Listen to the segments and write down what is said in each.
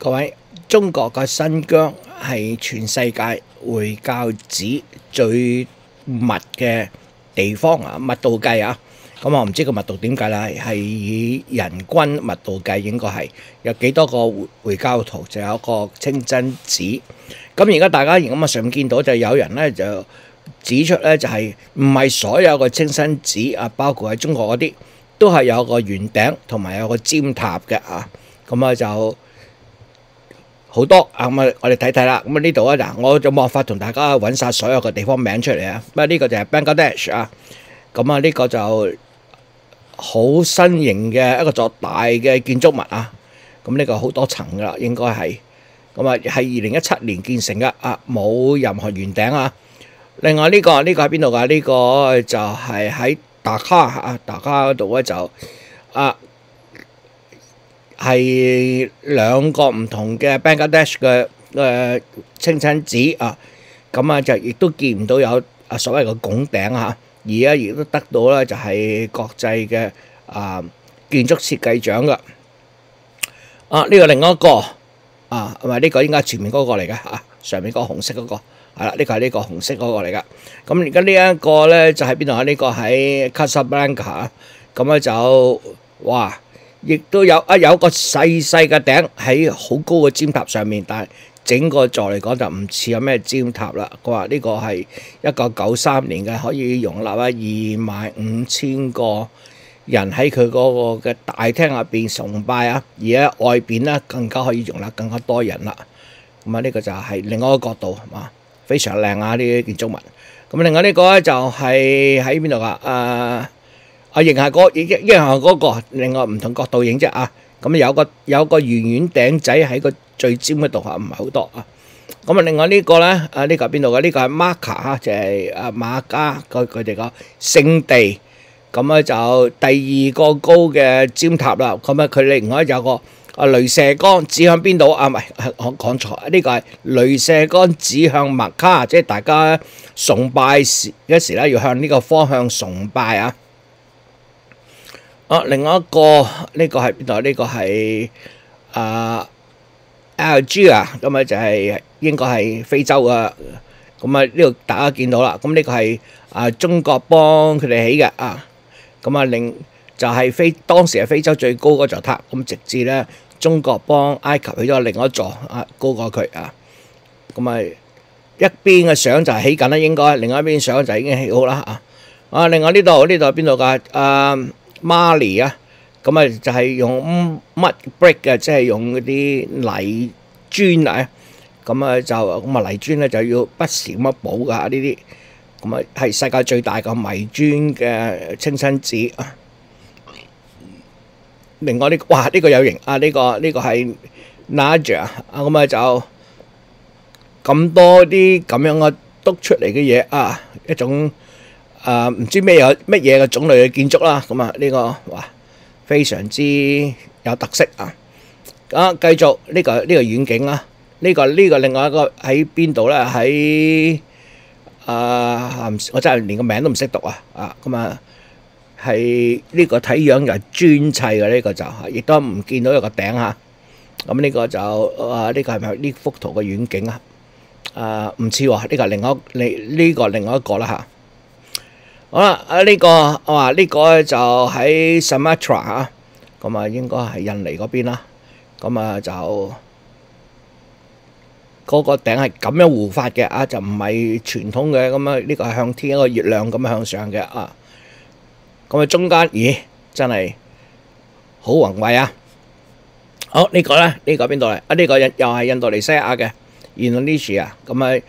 各位，中国嘅新疆系全世界回教寺最密嘅地方啊，密度计啊，咁我唔知个密度点计啦，系以人均密度计，应该系有几多个回教徒，就有一个清真寺。咁而家大家咁啊上见到就有人咧就指出咧，就系唔系所有個清真寺啊，包括喺中国嗰啲，都系有个圆顶同埋有个尖塔嘅啊，咁啊就。好多啊！咁啊，我哋睇睇啦。咁啊，呢度啊，嗱，我就冇法同大家揾晒所有嘅地方名出嚟啊。咁啊，呢個就係 Bangladesh 啊。咁啊，呢個就好新型嘅一個作大嘅建築物啊。咁呢個好多層噶啦，應該係。咁啊，系二零一七年建成嘅啊，冇任何圆頂啊。另外呢個呢个喺邊度㗎？呢個就係喺達卡啊，達卡嗰度咧就啊。系兩個唔同嘅 Bangladesh 嘅誒清真寺啊，咁啊就亦都見唔到有啊所謂嘅拱頂啊，而家亦都得到咧就係國際嘅啊建築設計獎噶。啊呢個另一個啊同埋呢個應該前面嗰個嚟嘅嚇，上面嗰個紅色嗰個啦，呢個係呢個紅色嗰個嚟噶。咁而家呢一個咧就喺邊度啊？呢個喺 c a s a a l a n c a 咁咧就哇！亦都有啊，有一个细细嘅顶喺好高嘅尖塔上面，但系整个座嚟讲就唔似有咩尖塔啦。佢话呢个系一九九三年嘅，可以容纳啊二万五千个人喺佢嗰个嘅大厅入边崇拜啊，而喺外边咧更加可以容纳更加多人啦。咁啊，呢个就系另外一个角度系嘛，非常靓啊呢啲建筑物。咁另外呢个咧就系喺边度噶？诶。影系嗰一一下嗰个，另外唔同角度影啫啊！咁有个有个圆圆顶仔喺个最尖嘅度啊，唔系好多啊！咁啊，另外呢个咧，啊呢个边度嘅？呢个系玛卡啊，就系啊马家佢佢哋个圣地。咁咧就第二个高嘅尖塔啦。咁啊，佢另外有个啊镭射光指向边度啊？唔系，我讲错，呢个系镭射光指向玛卡，即系大家崇拜时一时咧要向呢个方向崇拜啊！哦，另外一個呢個係邊度？呢個係啊 LG 啊，咁啊就係應該係非洲啊。咁啊呢度大家見到啦，咁呢個係啊中國幫佢哋起嘅啊。咁啊，另就係非當時係非洲最高嗰座塔，咁直至咧中國幫埃及起咗另一座啊高過佢啊。咁啊，一邊嘅相就係起緊啦，應該；另外一邊相就已經起好啦啊。啊，另外呢度呢度邊度噶啊？m a l y 啊，咁啊就系用乜 brick 嘅，即系用嗰啲泥砖啊，咁啊就咁啊泥砖咧就要不咁乜补噶呢啲，咁啊系世界最大嘅泥砖嘅清新寺啊。另外呢，哇呢个有型啊，呢个呢个系 n a j a 啊，咁啊就咁多啲咁样嘅篤出嚟嘅嘢啊，一種。啊，唔知咩有乜嘢嘅种类嘅建筑啦？咁啊，呢个哇非常之有特色啊！啊，继续呢个呢个远景啦，呢个呢个另外一个喺边度咧？喺啊，我真系连个名都唔识读啊！啊，咁啊系呢个睇样又系砖砌嘅呢个就，亦都唔见到有个顶吓。咁呢个就啊，呢个系咪呢幅图嘅远景啊？啊，唔似呢个，另外你呢个另外一个啦吓。好啦，啊呢个我话呢个就喺 Sumatra 啊，咁啊应该系印尼嗰边啦，咁啊就嗰个顶系咁样护法嘅啊，就唔系传统嘅，咁啊呢个系向天一个月亮咁向上嘅啊，咁啊中间咦真系好宏伟啊，好呢个咧呢个边度嚟？啊呢个又系印度尼西亚嘅 Indonesia，咁啊。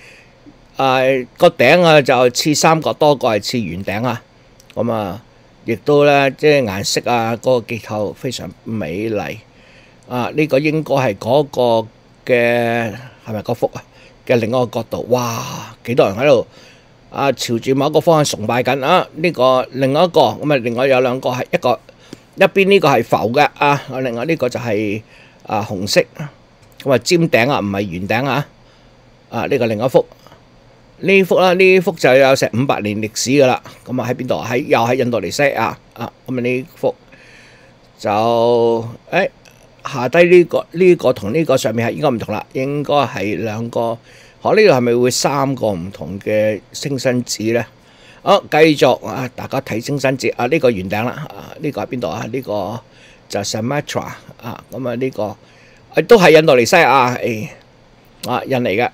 啊，個頂啊就似三角多個，係似圓頂啊。咁啊，亦都咧，即係顏色啊，嗰個結構非常美麗。啊，呢個應該係嗰個嘅係咪嗰幅啊？嘅另一個角度，哇，幾多人喺度啊？朝住某一個方向崇拜緊啊！呢個另一個咁啊，另外有兩個係一個一邊呢個係浮嘅啊，另外呢個就係啊紅色。咁啊，尖頂啊，唔係圓頂啊。啊，呢個另一幅。呢幅啦，呢幅就有成五百年历史噶啦。咁啊，喺边度？喺又喺印度尼西亚啊。咁啊，呢幅就诶下低呢个呢个同呢个上面系应该唔同啦。应该系两个。我呢度系咪会三个唔同嘅星新子咧？好，继续啊，大家睇星新子啊。呢个圆顶啦，啊，呢个喺边度啊？呢个就 Sumatra 啊。咁啊，呢个诶都系印度尼西亚诶啊印尼嘅。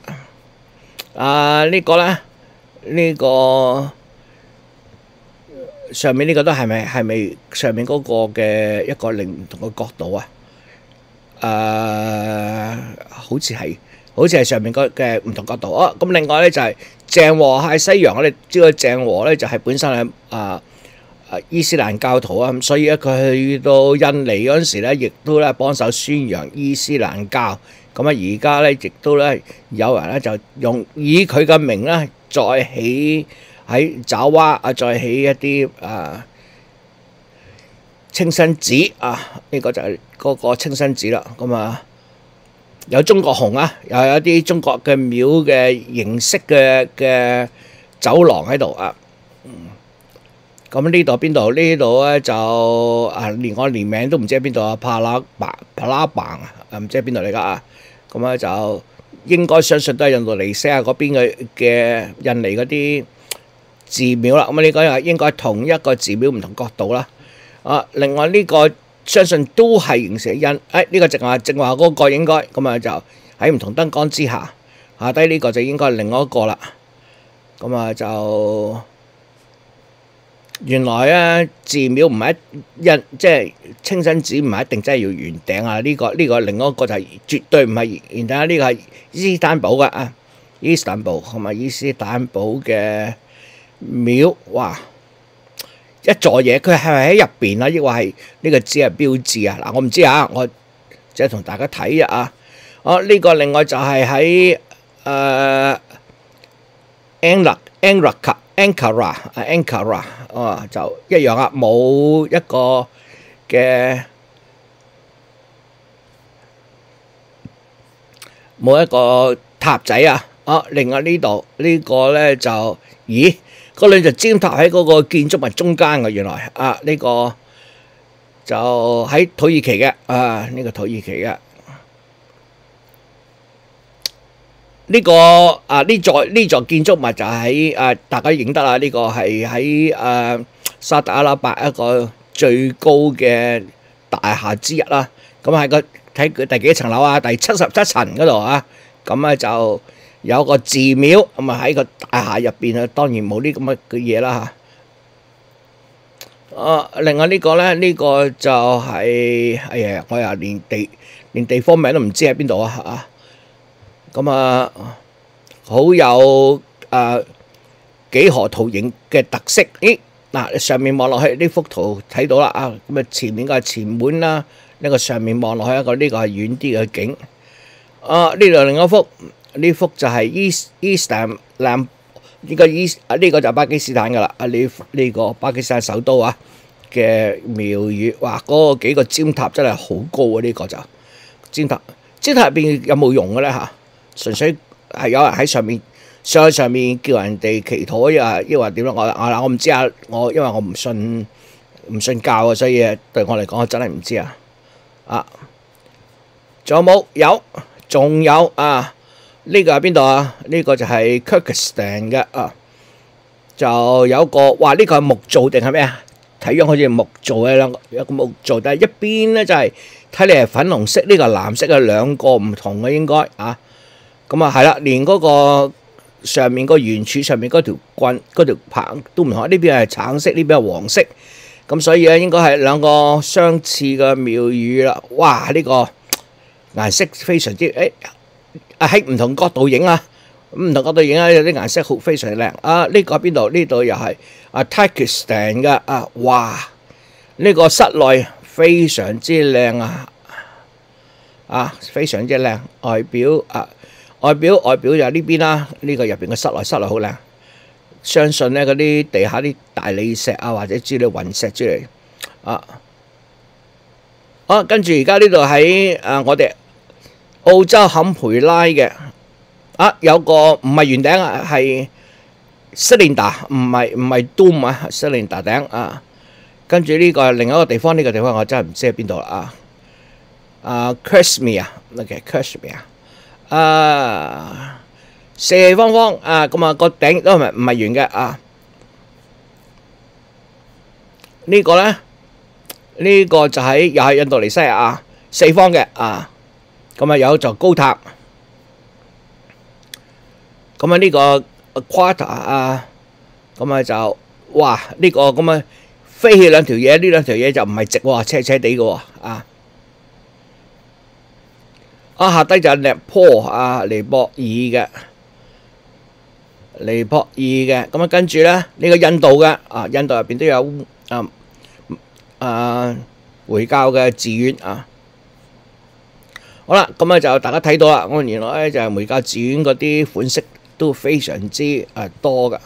啊！呢個咧，呢個上面呢個都係咪係咪上面嗰個嘅一個令唔同嘅角度啊？誒，好似係，好似係上面嗰嘅唔同角度啊！咁另外咧就係鄭和喺西洋，我哋知道鄭和咧就係本身係啊啊伊斯蘭教徒啊，咁所以咧佢去到印尼嗰陣時咧，亦都咧幫手宣揚伊斯蘭教。咁啊，而家咧，亦都咧，有人咧就用以佢嘅名咧，再起喺爪哇啊，再起一啲啊，清新寺啊，呢个就系嗰个清新寺啦。咁啊，有中国红啊，又有啲中国嘅庙嘅形式嘅嘅走廊喺度啊。咁呢度边度？呢度咧就啊，连我连名都唔知喺边度啊，帕拉白帕拉棒啊，唔知喺边度嚟噶啊！咁咧就應該相信都係印度尼西亞嗰邊嘅嘅印尼嗰啲寺廟啦。咁啊呢個又應該同一個寺廟唔同角度啦。啊，另外呢個相信都係形成印，誒呢個正話正話嗰個應該咁啊就喺唔同燈光之下，下低呢個就應該係另外一個啦。咁啊就。原來啊，寺廟唔係一即係清真寺，唔係一定真係要圓頂啊！呢個呢個另外一個就係絕對唔係圓頂啊！呢個係伊斯坦堡嘅啊，伊斯坦堡同埋伊斯坦堡嘅廟，哇！一座嘢佢係喺入邊啊，抑或係呢個只係標誌啊？嗱，我唔知啊，我即係同大家睇啊！哦，呢個另外就係喺誒安達安達卡。a 卡 a 啊，安 a 拉哦，就一樣啊，冇一個嘅冇一個塔仔啊，啊，另外呢度呢個咧就，咦，個兩隻尖塔喺嗰個建築物中間嘅，原來啊呢個就喺土耳其嘅啊，呢個土耳其嘅。呢个啊呢座呢座建筑物就喺啊大家认得啦，呢个系喺啊沙特阿拉伯一个最高嘅大厦之一啦。咁喺个睇佢第几层楼啊？第七十七层嗰度啊。咁咧就有个寺庙咁啊喺个大厦入边啊。当然冇啲咁嘅嘢啦吓。啊，另外呢个咧，呢个就系哎呀，我又连地连地方名都唔知喺边度啊啊！咁啊，好有啊幾何圖形嘅特色。咦嗱，上面望落去呢幅圖睇到啦啊。咁啊，前面個係前門啦，呢個上面望落去一個呢個係遠啲嘅景。啊，呢度另一幅呢幅就係 East e a s t 呢個 East 啊，呢個就巴基斯坦噶啦啊。呢呢個巴基斯坦首都啊嘅廟宇，哇，嗰個幾個尖塔真係好高啊！呢個就尖塔尖塔入邊有冇用嘅咧嚇？纯粹系有人喺上面上上面叫人哋祈祷，又抑或点咯？我我我唔知啊。我因为我唔信唔信教啊，所以对我嚟讲，我真系唔知啊。啊，仲有冇？有，仲有啊？呢个喺边度啊？呢个就系 k y r g y s t a n 嘅啊，就有个哇，呢个系木造定系咩啊？睇样好似木造嘅两个有个木造，但系一边咧就系睇你系粉红色，呢个蓝色嘅两个唔同嘅应该啊。咁啊，系啦，连嗰個上面個原柱上面嗰條棍、嗰條棒都唔同，呢邊係橙色，呢邊係黃色。咁所以咧，應該係兩個相似嘅廟宇啦。哇，呢個顏色非常之誒，喺唔同角度影啊，唔同角度影啊，有啲顏色好非常靚。啊，呢個邊度？呢度又係啊 t a j k i s t a n 嘅。啊，哇！呢個室內非常之靚啊，啊，非常之靚，外表啊～外表外表就呢边啦，呢个入边嘅室内室内好靓。相信咧嗰啲地下啲大理石啊，或者之类云石之类啊。啊，跟住而家呢度喺诶，我哋澳洲坎培拉嘅啊，有个唔系圆顶啊，系 Cylinder，唔系唔系 Dome 啊，Cylinder 顶啊。跟住呢个另一个地方，呢个地方我真系唔知喺边度啦。啊啊，Crispy 啊，look at Crispy 啊。啊，四四方方啊，咁啊个顶都唔系唔系圆嘅啊。呢个咧，呢个就喺又系印度尼西亚四方嘅啊。咁啊有座高塔，咁啊呢个阿夸塔啊，咁啊就哇呢个咁啊飞起两条嘢，呢两条嘢就唔系直哇斜斜地嘅啊。啊，下低就系勒波啊，尼泊尔嘅，尼泊尔嘅，咁啊跟住咧呢个印度嘅啊，印度入边都有啊啊回教嘅寺院啊，好啦，咁啊就大家睇到啦，我原来咧就系回教寺院嗰啲款式都非常之诶多噶。